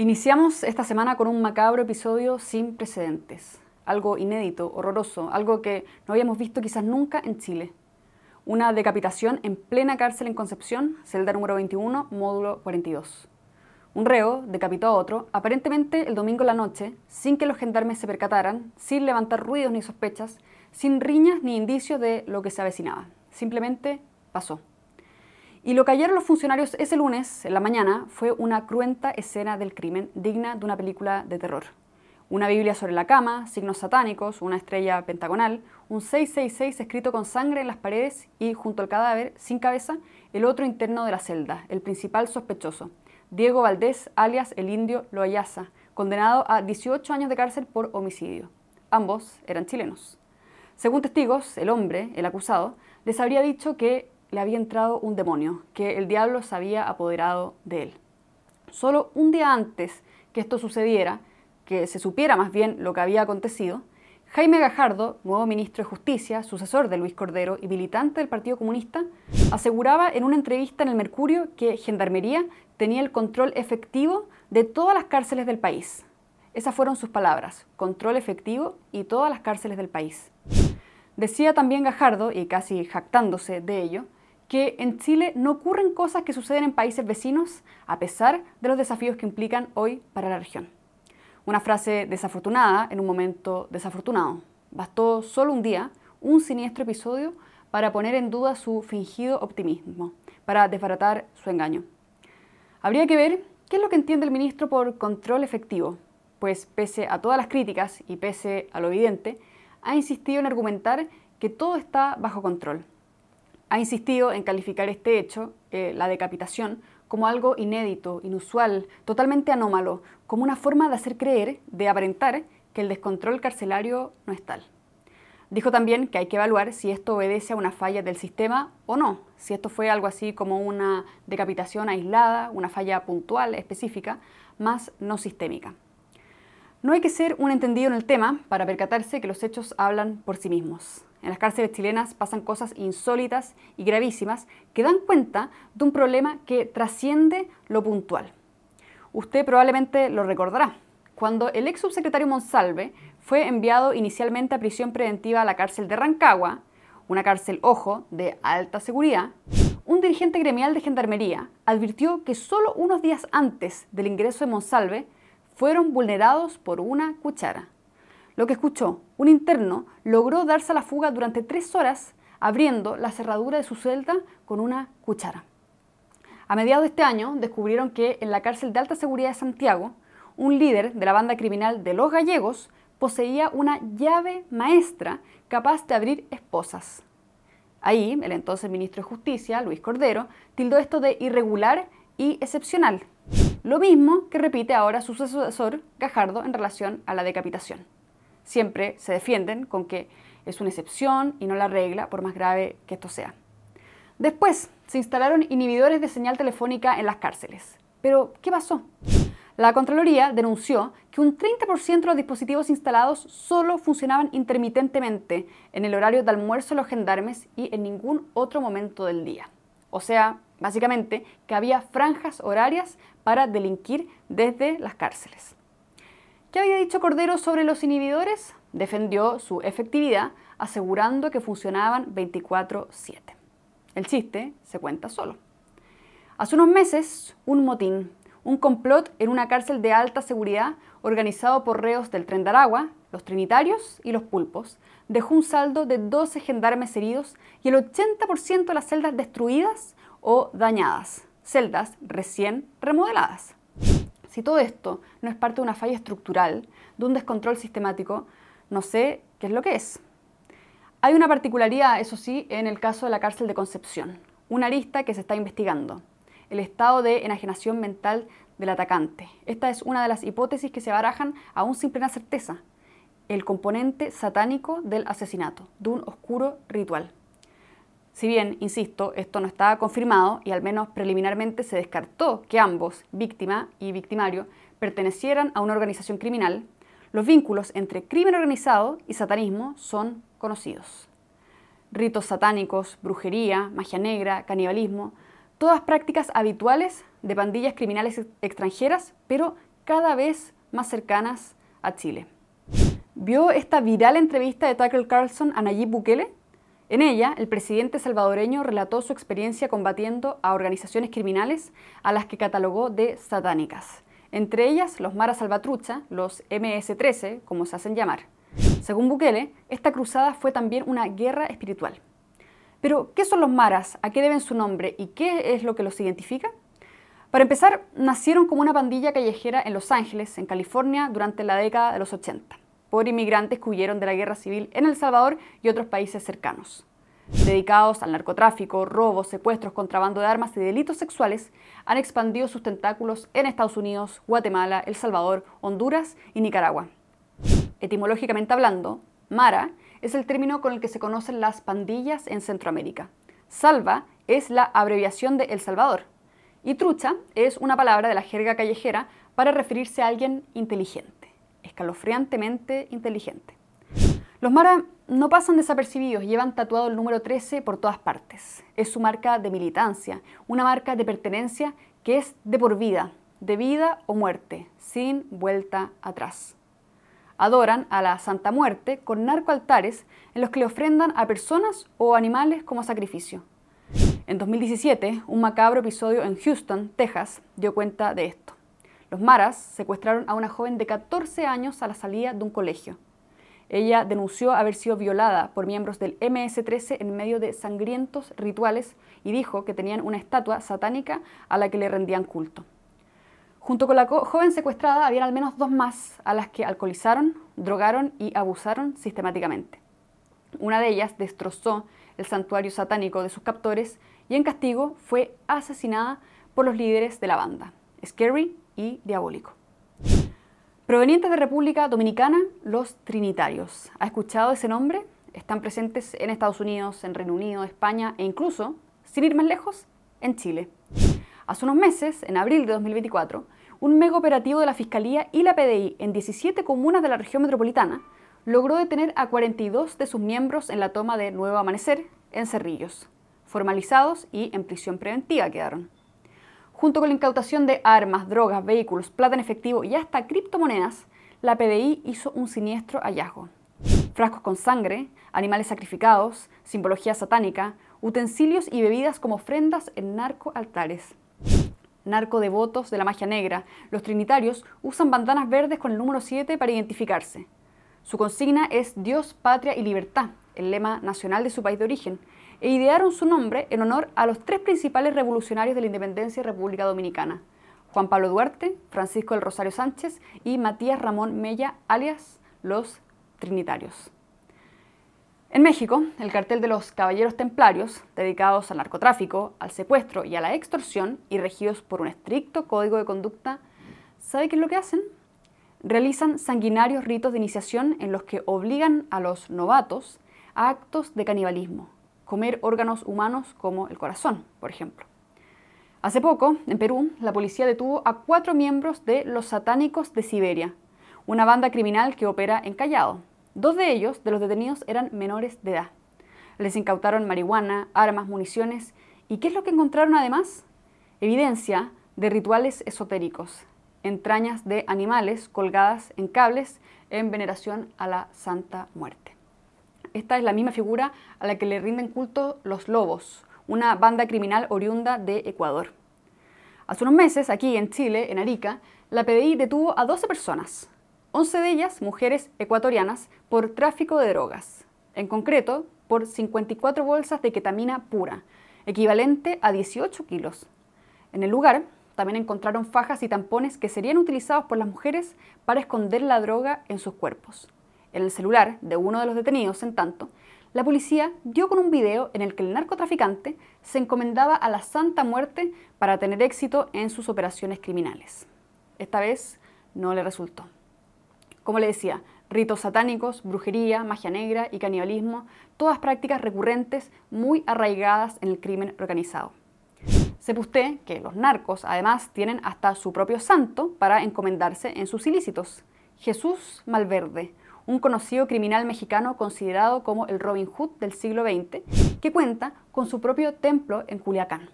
Iniciamos esta semana con un macabro episodio sin precedentes, algo inédito, horroroso, algo que no habíamos visto quizás nunca en Chile. Una decapitación en plena cárcel en Concepción, celda número 21, módulo 42. Un reo decapitó a otro, aparentemente el domingo en la noche, sin que los gendarmes se percataran, sin levantar ruidos ni sospechas, sin riñas ni indicios de lo que se avecinaba. Simplemente pasó. Y lo que hallaron los funcionarios ese lunes, en la mañana, fue una cruenta escena del crimen digna de una película de terror. Una Biblia sobre la cama, signos satánicos, una estrella pentagonal, un 666 escrito con sangre en las paredes y, junto al cadáver, sin cabeza, el otro interno de la celda, el principal sospechoso, Diego Valdés, alias el indio Loayaza, condenado a 18 años de cárcel por homicidio. Ambos eran chilenos. Según testigos, el hombre, el acusado, les habría dicho que le había entrado un demonio, que el diablo se había apoderado de él. Solo un día antes que esto sucediera, que se supiera más bien lo que había acontecido, Jaime Gajardo, nuevo ministro de Justicia, sucesor de Luis Cordero y militante del Partido Comunista, aseguraba en una entrevista en el Mercurio que Gendarmería tenía el control efectivo de todas las cárceles del país. Esas fueron sus palabras, control efectivo y todas las cárceles del país. Decía también Gajardo, y casi jactándose de ello, que en Chile no ocurren cosas que suceden en países vecinos, a pesar de los desafíos que implican hoy para la región. Una frase desafortunada en un momento desafortunado. Bastó solo un día, un siniestro episodio, para poner en duda su fingido optimismo, para desbaratar su engaño. Habría que ver qué es lo que entiende el ministro por control efectivo, pues pese a todas las críticas y pese a lo evidente, ha insistido en argumentar que todo está bajo control, ha insistido en calificar este hecho, eh, la decapitación, como algo inédito, inusual, totalmente anómalo, como una forma de hacer creer, de aparentar, que el descontrol carcelario no es tal. Dijo también que hay que evaluar si esto obedece a una falla del sistema o no, si esto fue algo así como una decapitación aislada, una falla puntual, específica, más no sistémica. No hay que ser un entendido en el tema para percatarse que los hechos hablan por sí mismos. En las cárceles chilenas pasan cosas insólitas y gravísimas que dan cuenta de un problema que trasciende lo puntual. Usted probablemente lo recordará. Cuando el ex subsecretario Monsalve fue enviado inicialmente a prisión preventiva a la cárcel de Rancagua, una cárcel, ojo, de alta seguridad, un dirigente gremial de gendarmería advirtió que solo unos días antes del ingreso de Monsalve fueron vulnerados por una cuchara. Lo que escuchó, un interno logró darse a la fuga durante tres horas abriendo la cerradura de su celda con una cuchara. A mediados de este año descubrieron que en la cárcel de alta seguridad de Santiago, un líder de la banda criminal de los gallegos poseía una llave maestra capaz de abrir esposas. Ahí, el entonces ministro de Justicia, Luis Cordero, tildó esto de irregular y excepcional. Lo mismo que repite ahora su sucesor Gajardo en relación a la decapitación siempre se defienden con que es una excepción y no la regla, por más grave que esto sea. Después, se instalaron inhibidores de señal telefónica en las cárceles. Pero, ¿qué pasó? La Contraloría denunció que un 30% de los dispositivos instalados solo funcionaban intermitentemente en el horario de almuerzo de los gendarmes y en ningún otro momento del día. O sea, básicamente, que había franjas horarias para delinquir desde las cárceles. ¿Qué había dicho Cordero sobre los inhibidores? Defendió su efectividad asegurando que funcionaban 24/7. El chiste se cuenta solo. Hace unos meses, un motín, un complot en una cárcel de alta seguridad organizado por reos del Tren de los Trinitarios y los Pulpos, dejó un saldo de 12 gendarmes heridos y el 80% de las celdas destruidas o dañadas, celdas recién remodeladas. Si todo esto no es parte de una falla estructural, de un descontrol sistemático, no sé qué es lo que es. Hay una particularidad, eso sí, en el caso de la cárcel de Concepción, una arista que se está investigando, el estado de enajenación mental del atacante. Esta es una de las hipótesis que se barajan aún sin plena certeza, el componente satánico del asesinato, de un oscuro ritual. Si bien, insisto, esto no estaba confirmado y al menos preliminarmente se descartó que ambos, víctima y victimario, pertenecieran a una organización criminal, los vínculos entre crimen organizado y satanismo son conocidos. Ritos satánicos, brujería, magia negra, canibalismo, todas prácticas habituales de pandillas criminales extranjeras, pero cada vez más cercanas a Chile. ¿Vio esta viral entrevista de Tucker Carlson a Nayib Bukele? En ella, el presidente salvadoreño relató su experiencia combatiendo a organizaciones criminales a las que catalogó de satánicas, entre ellas los Maras Salvatrucha, los MS-13, como se hacen llamar. Según Bukele, esta cruzada fue también una guerra espiritual. Pero, ¿qué son los maras? ¿A qué deben su nombre? ¿Y qué es lo que los identifica? Para empezar, nacieron como una pandilla callejera en Los Ángeles, en California, durante la década de los 80 por inmigrantes que huyeron de la guerra civil en El Salvador y otros países cercanos. Dedicados al narcotráfico, robos, secuestros, contrabando de armas y delitos sexuales, han expandido sus tentáculos en Estados Unidos, Guatemala, El Salvador, Honduras y Nicaragua. Etimológicamente hablando, Mara es el término con el que se conocen las pandillas en Centroamérica. Salva es la abreviación de El Salvador. Y trucha es una palabra de la jerga callejera para referirse a alguien inteligente escalofriantemente inteligente. Los Mara no pasan desapercibidos, llevan tatuado el número 13 por todas partes. Es su marca de militancia, una marca de pertenencia que es de por vida, de vida o muerte, sin vuelta atrás. Adoran a la Santa Muerte con narcoaltares en los que le ofrendan a personas o animales como sacrificio. En 2017, un macabro episodio en Houston, Texas, dio cuenta de esto. Los maras secuestraron a una joven de 14 años a la salida de un colegio. Ella denunció haber sido violada por miembros del MS-13 en medio de sangrientos rituales y dijo que tenían una estatua satánica a la que le rendían culto. Junto con la joven secuestrada habían al menos dos más a las que alcoholizaron, drogaron y abusaron sistemáticamente. Una de ellas destrozó el santuario satánico de sus captores y en castigo fue asesinada por los líderes de la banda, Scary diabólico. Provenientes de República Dominicana, los Trinitarios. ¿Ha escuchado ese nombre? Están presentes en Estados Unidos, en Reino Unido, España e incluso, sin ir más lejos, en Chile. Hace unos meses, en abril de 2024, un mega operativo de la Fiscalía y la PDI en 17 comunas de la región metropolitana logró detener a 42 de sus miembros en la toma de Nuevo Amanecer en Cerrillos. Formalizados y en prisión preventiva quedaron. Junto con la incautación de armas, drogas, vehículos, plata en efectivo y hasta criptomonedas, la PDI hizo un siniestro hallazgo. Frascos con sangre, animales sacrificados, simbología satánica, utensilios y bebidas como ofrendas en narcoaltares. Narcodevotos de la magia negra, los trinitarios usan bandanas verdes con el número 7 para identificarse. Su consigna es Dios, patria y libertad, el lema nacional de su país de origen, e idearon su nombre en honor a los tres principales revolucionarios de la independencia y República Dominicana, Juan Pablo Duarte, Francisco del Rosario Sánchez y Matías Ramón Mella, alias los Trinitarios. En México, el cartel de los Caballeros Templarios, dedicados al narcotráfico, al secuestro y a la extorsión, y regidos por un estricto código de conducta, ¿sabe qué es lo que hacen? Realizan sanguinarios ritos de iniciación en los que obligan a los novatos a actos de canibalismo, comer órganos humanos como el corazón, por ejemplo. Hace poco, en Perú, la policía detuvo a cuatro miembros de Los Satánicos de Siberia, una banda criminal que opera en Callao. Dos de ellos, de los detenidos, eran menores de edad. Les incautaron marihuana, armas, municiones. ¿Y qué es lo que encontraron además? Evidencia de rituales esotéricos, entrañas de animales colgadas en cables en veneración a la Santa Muerte. Esta es la misma figura a la que le rinden culto los Lobos, una banda criminal oriunda de Ecuador. Hace unos meses, aquí en Chile, en Arica, la PDI detuvo a 12 personas, 11 de ellas mujeres ecuatorianas, por tráfico de drogas, en concreto por 54 bolsas de ketamina pura, equivalente a 18 kilos. En el lugar también encontraron fajas y tampones que serían utilizados por las mujeres para esconder la droga en sus cuerpos en el celular de uno de los detenidos, en tanto, la policía dio con un video en el que el narcotraficante se encomendaba a la Santa Muerte para tener éxito en sus operaciones criminales. Esta vez no le resultó. Como le decía, ritos satánicos, brujería, magia negra y canibalismo, todas prácticas recurrentes muy arraigadas en el crimen organizado. Sepa usted que los narcos además tienen hasta su propio santo para encomendarse en sus ilícitos, Jesús Malverde, un conocido criminal mexicano considerado como el Robin Hood del siglo XX, que cuenta con su propio templo en Culiacán.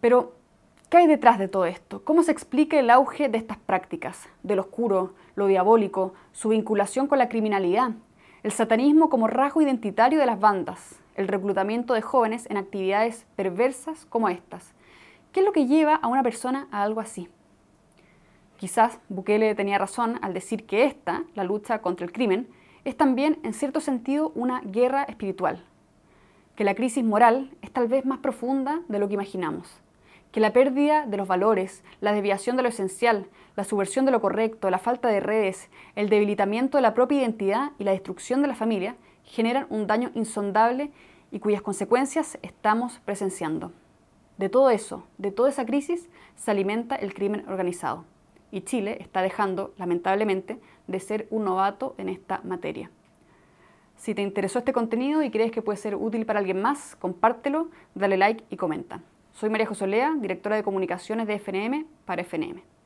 Pero, ¿qué hay detrás de todo esto? ¿Cómo se explica el auge de estas prácticas, del oscuro, lo diabólico, su vinculación con la criminalidad, el satanismo como rasgo identitario de las bandas, el reclutamiento de jóvenes en actividades perversas como estas? ¿Qué es lo que lleva a una persona a algo así? Quizás Bukele tenía razón al decir que esta, la lucha contra el crimen, es también, en cierto sentido, una guerra espiritual. Que la crisis moral es tal vez más profunda de lo que imaginamos. Que la pérdida de los valores, la desviación de lo esencial, la subversión de lo correcto, la falta de redes, el debilitamiento de la propia identidad y la destrucción de la familia generan un daño insondable y cuyas consecuencias estamos presenciando. De todo eso, de toda esa crisis, se alimenta el crimen organizado y Chile está dejando, lamentablemente, de ser un novato en esta materia. Si te interesó este contenido y crees que puede ser útil para alguien más, compártelo, dale like y comenta. Soy María Josolea, directora de comunicaciones de FNM para FNM.